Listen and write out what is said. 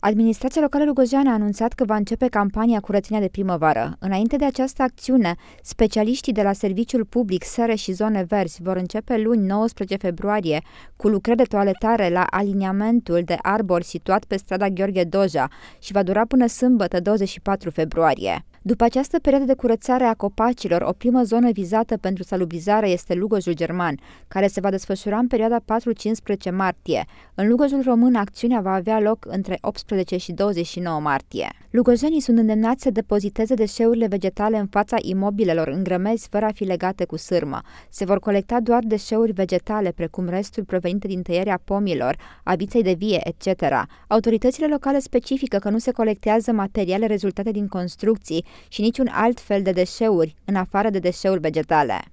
Administrația locală Lugojeană a anunțat că va începe campania curățenia de primăvară. Înainte de această acțiune, specialiștii de la Serviciul Public, Sere și Zone Verzi vor începe luni 19 februarie cu lucrări de toaletare la aliniamentul de arbori situat pe strada Gheorghe Doja și va dura până sâmbătă 24 februarie. După această perioadă de curățare a copacilor, o primă zonă vizată pentru salubrizare este Lugojul German, care se va desfășura în perioada 4-15 martie. În Lugojul Român, acțiunea va avea loc între 18 și 29 martie. Lugojenii sunt îndemnați să depoziteze deșeurile vegetale în fața imobilelor în grămezi fără a fi legate cu sârmă. Se vor colecta doar deșeuri vegetale, precum restul provenite din tăierea pomilor, viței de vie, etc. Autoritățile locale specifică că nu se colectează materiale rezultate din construcții și niciun alt fel de deșeuri, în afară de deșeuri vegetale.